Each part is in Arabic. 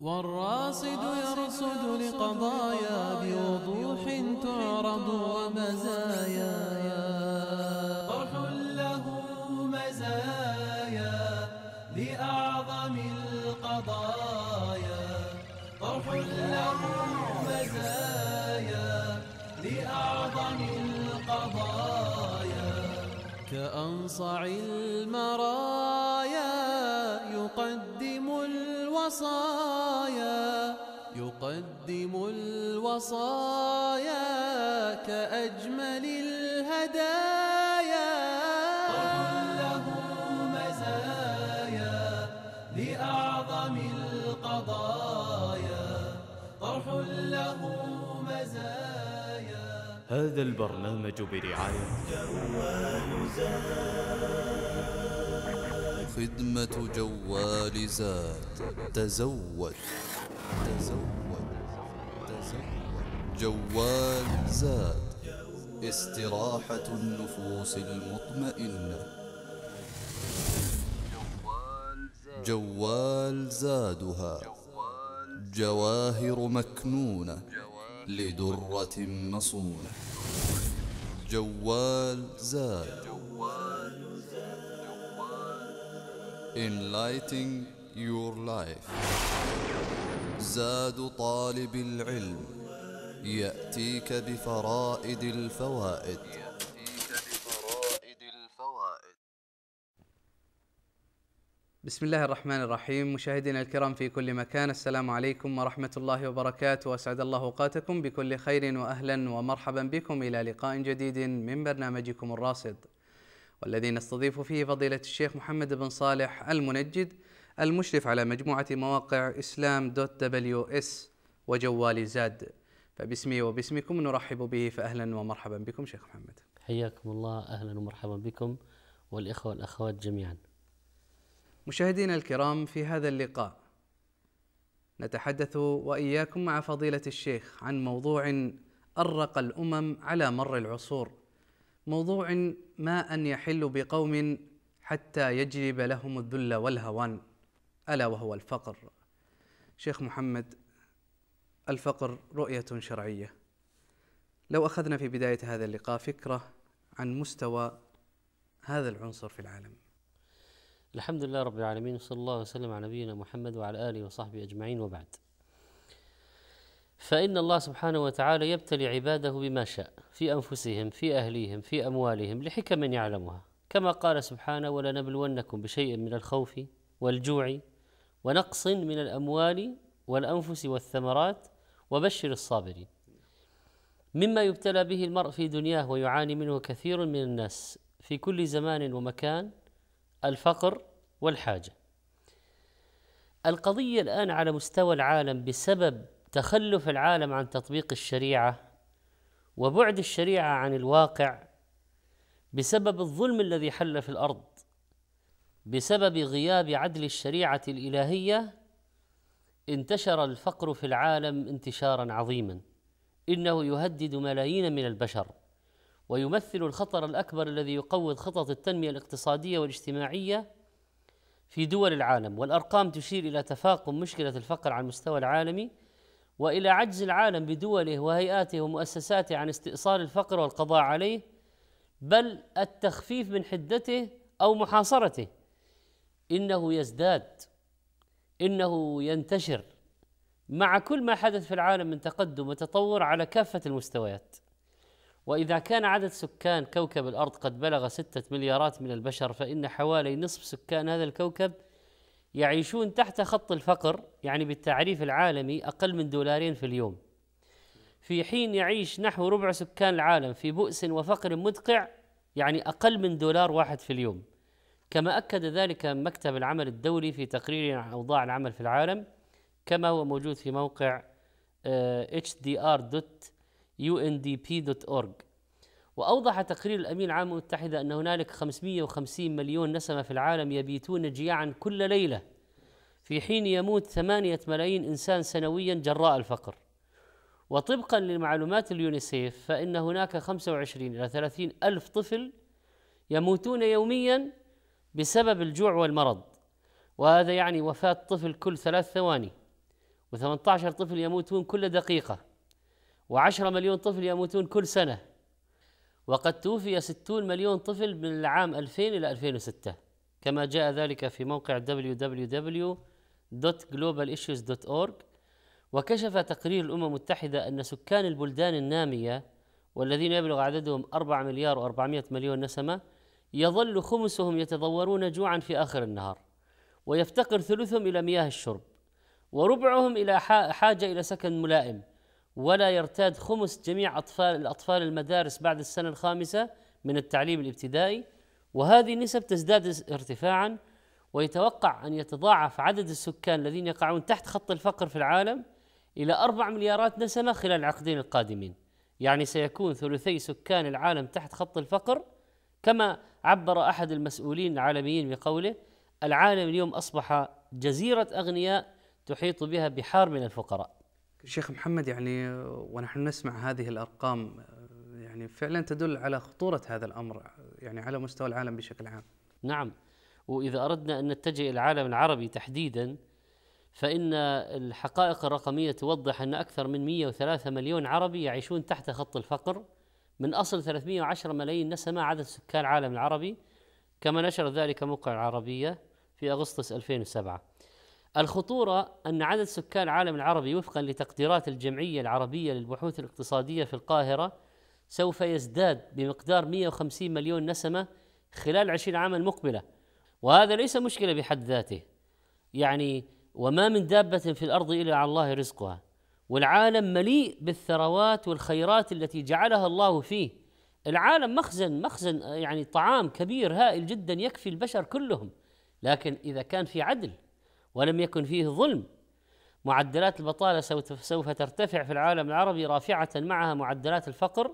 والراصد يرصد لقضايا بوضوح تعرض ومزايا طرح له مزايا لأعظم القضايا طرح له مزايا لأعظم القضايا كأنصع المرايا يقدم الوصايا يقدم الوصايا كأجمل الهدايا طه له مزايا لأعظم القضايا طرح له مزايا هذا البرنامج برعاية جوال زاد خدمة جوال زاد تزود تزود تزود جوال زاد استراحة النفوس المطمئنة جوال زادها جواهر مكنونة لدرة مصونة جوال زاد Enlightening your life زاد طالب العلم يأتيك بفرائد الفوائد بسم الله الرحمن الرحيم مشاهدينا الكرام في كل مكان السلام عليكم ورحمة الله وبركاته وأسعد الله أوقاتكم بكل خير وأهلا ومرحبا بكم إلى لقاء جديد من برنامجكم الراصد والذي نستضيف فيه فضيلة الشيخ محمد بن صالح المنجد المشرف على مجموعة مواقع إسلام دوت دبليو إس وجوال زاد فباسمي وباسمكم نرحب به فأهلا ومرحبا بكم شيخ محمد حياكم الله أهلا ومرحبا بكم والإخوة والأخوات جميعا مشاهدينا الكرام في هذا اللقاء نتحدث وإياكم مع فضيلة الشيخ عن موضوع أرق الأمم على مر العصور موضوع ما أن يحل بقوم حتى يجلب لهم الذل والهوان ألا وهو الفقر شيخ محمد الفقر رؤية شرعية لو أخذنا في بداية هذا اللقاء فكرة عن مستوى هذا العنصر في العالم الحمد لله رب العالمين صلى الله وسلم على نبينا محمد وعلى آله وصحبه أجمعين وبعد فإن الله سبحانه وتعالى يبتلي عباده بما شاء في أنفسهم في أهليهم في أموالهم لحكم يعلمها كما قال سبحانه ولنبلونكم بشيء من الخوف والجوع ونقص من الأموال والأنفس والثمرات وبشر الصابرين مما يبتلى به المرء في دنياه ويعاني منه كثير من الناس في كل زمان ومكان الفقر والحاجة القضية الآن على مستوى العالم بسبب تخلف العالم عن تطبيق الشريعه وبعد الشريعه عن الواقع بسبب الظلم الذي حل في الارض بسبب غياب عدل الشريعه الالهيه انتشر الفقر في العالم انتشارا عظيما انه يهدد ملايين من البشر ويمثل الخطر الاكبر الذي يقوض خطط التنميه الاقتصاديه والاجتماعيه في دول العالم والارقام تشير الى تفاقم مشكله الفقر على المستوى العالمي والى عجز العالم بدوله وهيئاته ومؤسساته عن استئصال الفقر والقضاء عليه بل التخفيف من حدته او محاصرته انه يزداد انه ينتشر مع كل ما حدث في العالم من تقدم وتطور على كافه المستويات واذا كان عدد سكان كوكب الارض قد بلغ سته مليارات من البشر فان حوالي نصف سكان هذا الكوكب يعيشون تحت خط الفقر يعني بالتعريف العالمي أقل من دولارين في اليوم في حين يعيش نحو ربع سكان العالم في بؤس وفقر مدقع يعني أقل من دولار واحد في اليوم كما أكد ذلك مكتب العمل الدولي في تقرير عن أوضاع العمل في العالم كما هو موجود في موقع hdr.undp.org آه، وأوضح تقرير الأمين العام المتحدة أن هنالك 550 مليون نسمة في العالم يبيتون جياعا كل ليلة في حين يموت ثمانية ملايين إنسان سنويا جراء الفقر وطبقا لمعلومات اليونيسيف فإن هناك 25 إلى 30 ألف طفل يموتون يوميا بسبب الجوع والمرض وهذا يعني وفاة طفل كل ثلاث ثواني و18 طفل يموتون كل دقيقة و10 مليون طفل يموتون كل سنة وقد توفي 60 مليون طفل من العام 2000 إلى 2006 كما جاء ذلك في موقع www.globalissues.org وكشف تقرير الأمم المتحدة أن سكان البلدان النامية والذين يبلغ عددهم 4 مليار و400 مليون نسمة يظل خمسهم يتضورون جوعا في آخر النهار ويفتقر ثلثهم إلى مياه الشرب وربعهم إلى حاجة إلى سكن ملائم ولا يرتاد خمس جميع أطفال الأطفال المدارس بعد السنة الخامسة من التعليم الابتدائي وهذه النسب تزداد ارتفاعا ويتوقع أن يتضاعف عدد السكان الذين يقعون تحت خط الفقر في العالم إلى أربع مليارات نسمة خلال العقدين القادمين يعني سيكون ثلثي سكان العالم تحت خط الفقر كما عبر أحد المسؤولين العالميين بقوله العالم اليوم أصبح جزيرة أغنياء تحيط بها بحار من الفقراء شيخ محمد يعني ونحن نسمع هذه الارقام يعني فعلا تدل على خطوره هذا الامر يعني على مستوى العالم بشكل عام. نعم واذا اردنا ان نتجه الى العالم العربي تحديدا فان الحقائق الرقميه توضح ان اكثر من 103 مليون عربي يعيشون تحت خط الفقر من اصل 310 ملايين نسمه عدد سكان العالم العربي كما نشر ذلك موقع العربيه في اغسطس 2007. الخطورة أن عدد سكان العالم العربي وفقا لتقديرات الجمعية العربية للبحوث الاقتصادية في القاهرة سوف يزداد بمقدار 150 مليون نسمة خلال 20 عاما المقبلة وهذا ليس مشكلة بحد ذاته يعني وما من دابة في الأرض إلا على الله رزقها والعالم مليء بالثروات والخيرات التي جعلها الله فيه العالم مخزن مخزن يعني طعام كبير هائل جدا يكفي البشر كلهم لكن إذا كان في عدل ولم يكن فيه ظلم معدلات البطاله سوف ترتفع في العالم العربي رافعه معها معدلات الفقر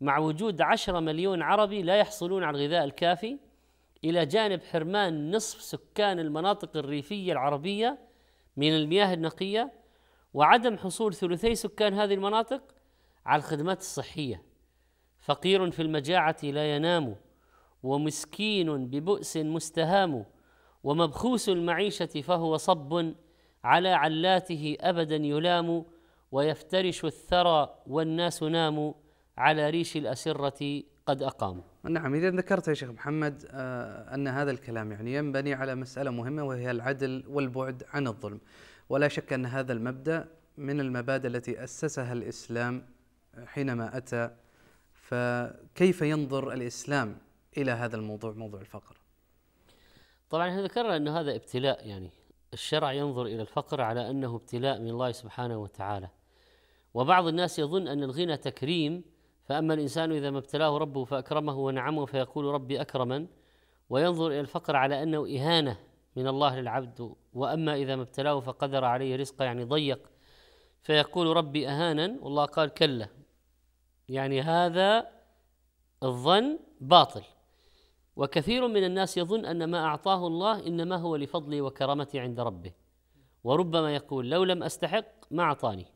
مع وجود عشرة مليون عربي لا يحصلون على الغذاء الكافي إلى جانب حرمان نصف سكان المناطق الريفية العربية من المياه النقية وعدم حصول ثلثي سكان هذه المناطق على الخدمات الصحية فقير في المجاعة لا ينام ومسكين ببؤس مستهام ومبخوس المعيشة فهو صب على علاته أبدا يلام ويفترش الثرى والناس ناموا على ريش الأسرة قد أقاموا نعم إذا ذكرت يا شيخ محمد آه، أن هذا الكلام يعني ينبني على مسألة مهمة وهي العدل والبعد عن الظلم ولا شك أن هذا المبدأ من المبادئ التي أسسها الإسلام حينما أتى فكيف ينظر الإسلام إلى هذا الموضوع موضوع الفقر طبعا احنا ذكرنا أن هذا ابتلاء يعني الشرع ينظر إلى الفقر على أنه ابتلاء من الله سبحانه وتعالى وبعض الناس يظن أن الغنى تكريم فأما الإنسان إذا ما ابتلاه ربه فأكرمه ونعمه فيقول ربي أكرمن وينظر إلى الفقر على أنه إهانة من الله للعبد وأما إذا ما ابتلاه فقدر عليه رزقه يعني ضيق فيقول ربي أهانا والله قال كلا يعني هذا الظن باطل وكثير من الناس يظن ان ما اعطاه الله انما هو لفضلي وكرامتي عند ربه وربما يقول لو لم استحق ما اعطاني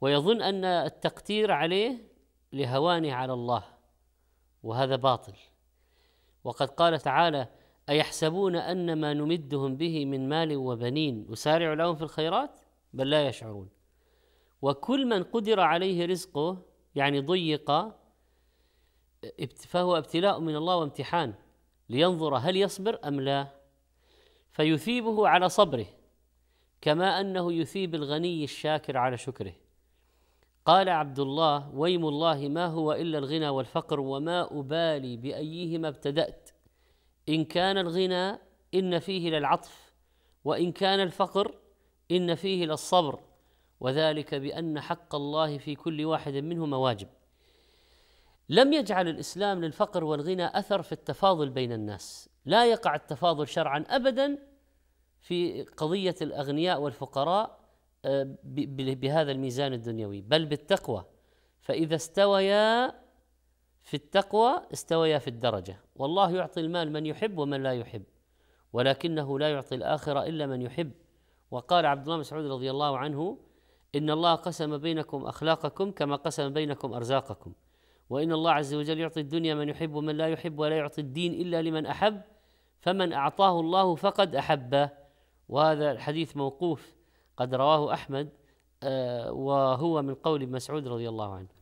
ويظن ان التقتير عليه لهواني على الله وهذا باطل وقد قال تعالى ايحسبون ان ما نمدهم به من مال وبنين اسارع لهم في الخيرات بل لا يشعرون وكل من قدر عليه رزقه يعني ضيق فهو ابتلاء من الله وامتحان لينظر هل يصبر ام لا فيثيبه على صبره كما انه يثيب الغني الشاكر على شكره قال عبد الله ويم الله ما هو الا الغنى والفقر وما ابالي بايهما ابتدات ان كان الغنى ان فيه للعطف وان كان الفقر ان فيه للصبر وذلك بان حق الله في كل واحد منهما واجب لم يجعل الاسلام للفقر والغنى اثر في التفاضل بين الناس، لا يقع التفاضل شرعا ابدا في قضيه الاغنياء والفقراء آه، بهذا الميزان الدنيوي، بل بالتقوى فاذا استويا في التقوى استويا في الدرجه، والله يعطي المال من يحب ومن لا يحب، ولكنه لا يعطي الاخره الا من يحب، وقال عبد الله مسعود رضي الله عنه: ان الله قسم بينكم اخلاقكم كما قسم بينكم ارزاقكم. وإن الله عز وجل يعطي الدنيا من يحب ومن لا يحب ولا يعطي الدين إلا لمن أحب فمن أعطاه الله فقد أحبه وهذا الحديث موقوف قد رواه أحمد آه، وهو من قول مسعود رضي الله عنه